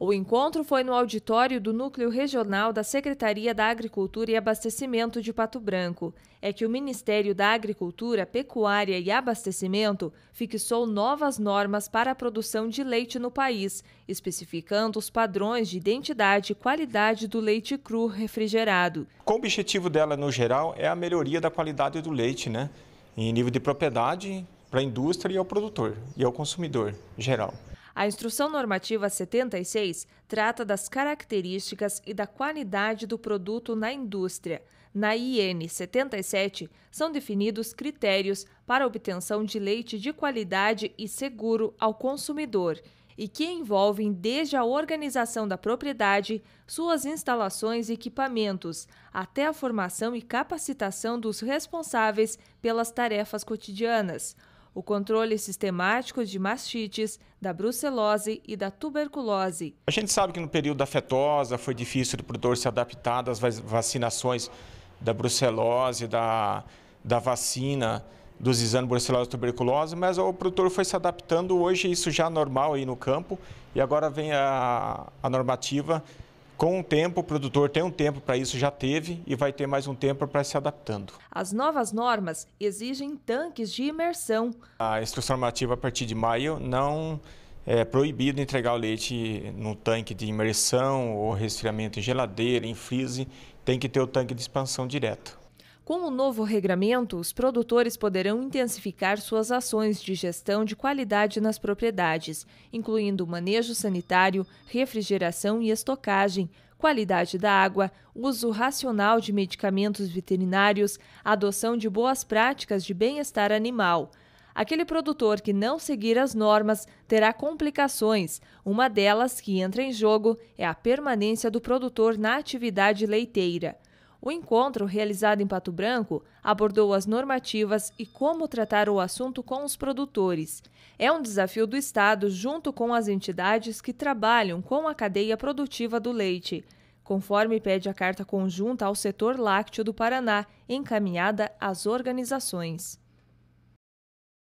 O encontro foi no auditório do Núcleo Regional da Secretaria da Agricultura e Abastecimento de Pato Branco. É que o Ministério da Agricultura, Pecuária e Abastecimento fixou novas normas para a produção de leite no país, especificando os padrões de identidade e qualidade do leite cru refrigerado. Com o objetivo dela, no geral, é a melhoria da qualidade do leite, né? Em nível de propriedade, para a indústria e ao produtor e ao consumidor geral. A Instrução Normativa 76 trata das características e da qualidade do produto na indústria. Na IN 77 são definidos critérios para obtenção de leite de qualidade e seguro ao consumidor e que envolvem desde a organização da propriedade, suas instalações e equipamentos, até a formação e capacitação dos responsáveis pelas tarefas cotidianas o controle sistemático de mastites, da brucelose e da tuberculose. A gente sabe que no período da fetosa foi difícil o produtor se adaptar às vacinações da brucelose, da, da vacina dos exames brucelose e tuberculose, mas o produtor foi se adaptando, hoje isso já é normal aí no campo, e agora vem a, a normativa com o tempo, o produtor tem um tempo para isso, já teve, e vai ter mais um tempo para se adaptando. As novas normas exigem tanques de imersão. A instrução normativa, a partir de maio, não é proibido entregar o leite no tanque de imersão ou resfriamento em geladeira, em freeze, tem que ter o tanque de expansão direto. Com o novo regramento, os produtores poderão intensificar suas ações de gestão de qualidade nas propriedades, incluindo manejo sanitário, refrigeração e estocagem, qualidade da água, uso racional de medicamentos veterinários, adoção de boas práticas de bem-estar animal. Aquele produtor que não seguir as normas terá complicações. Uma delas que entra em jogo é a permanência do produtor na atividade leiteira. O encontro, realizado em Pato Branco, abordou as normativas e como tratar o assunto com os produtores. É um desafio do Estado junto com as entidades que trabalham com a cadeia produtiva do leite, conforme pede a carta conjunta ao setor lácteo do Paraná, encaminhada às organizações.